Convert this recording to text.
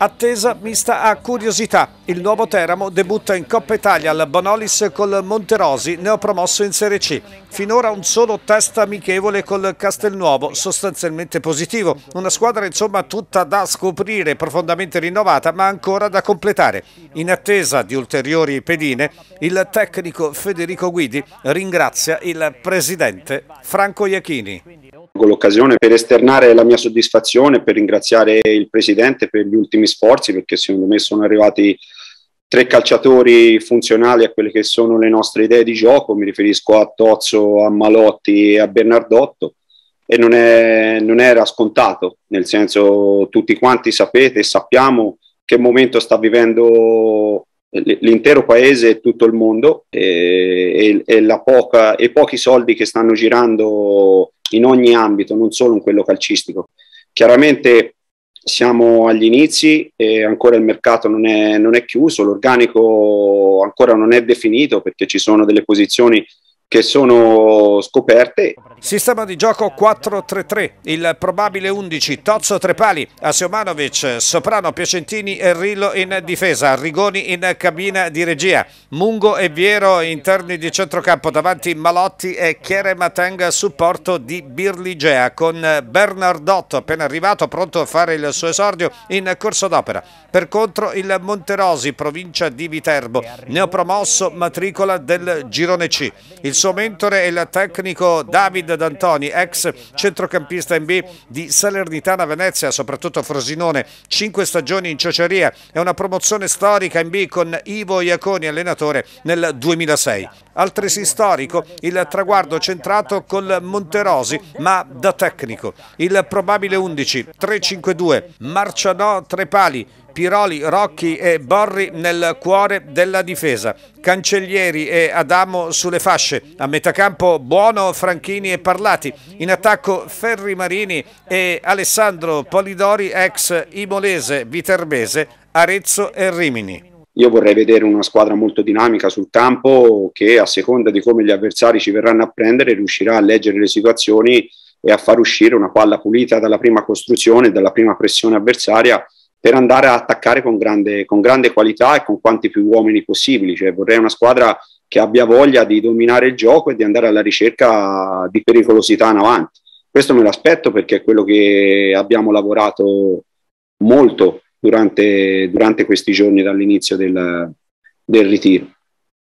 Attesa mista a curiosità. Il nuovo Teramo debutta in Coppa Italia al Bonolis col Monterosi, neopromosso in Serie C. Finora un solo test amichevole col Castelnuovo, sostanzialmente positivo. Una squadra insomma tutta da scoprire, profondamente rinnovata ma ancora da completare. In attesa di ulteriori pedine, il tecnico Federico Guidi ringrazia il presidente Franco Iachini colgo l'occasione per esternare la mia soddisfazione, per ringraziare il Presidente per gli ultimi sforzi, perché secondo me sono arrivati tre calciatori funzionali a quelle che sono le nostre idee di gioco, mi riferisco a Tozzo, a Malotti e a Bernardotto, e non, è, non era scontato, nel senso tutti quanti sapete e sappiamo che momento sta vivendo l'intero paese e tutto il mondo e, e, e, poca, e, pochi soldi che stanno girando in ogni ambito, non solo in quello calcistico. Chiaramente siamo agli inizi e ancora il mercato non è, non è chiuso, l'organico ancora non è definito perché ci sono delle posizioni che sono scoperte Sistema di gioco 4-3-3, il probabile 11, Tozzo Trepali, Asiomanovic, Soprano, Piacentini e Rillo in difesa, Rigoni in cabina di regia, Mungo e Viero interni di centrocampo, davanti Malotti e Chiere Matenga supporto di Birligea con Bernardotto appena arrivato pronto a fare il suo esordio in corso d'opera. Per contro il Monterosi, provincia di Viterbo, neopromosso matricola del girone C. Il suo mentore è il tecnico Davide David D'Antoni, ex centrocampista in B di Salernitana Venezia, soprattutto Frosinone, 5 stagioni in Cioceria e una promozione storica in B con Ivo Iaconi, allenatore nel 2006. Altresì storico il traguardo centrato col Monterosi, ma da tecnico. Il probabile 11, 3-5-2, Marcianò pali, Piroli, Rocchi e Borri nel cuore della difesa. Cancellieri e Adamo sulle fasce, a metà campo Buono, Franchini e Parlati, in attacco Ferri Marini e Alessandro Polidori ex Imolese, Viterbese, Arezzo e Rimini. Io vorrei vedere una squadra molto dinamica sul campo che a seconda di come gli avversari ci verranno a prendere riuscirà a leggere le situazioni e a far uscire una palla pulita dalla prima costruzione, dalla prima pressione avversaria per andare a attaccare con grande, con grande qualità e con quanti più uomini possibili. Cioè, vorrei una squadra che abbia voglia di dominare il gioco e di andare alla ricerca di pericolosità in avanti. Questo me l'aspetto perché è quello che abbiamo lavorato molto durante, durante questi giorni dall'inizio del, del ritiro.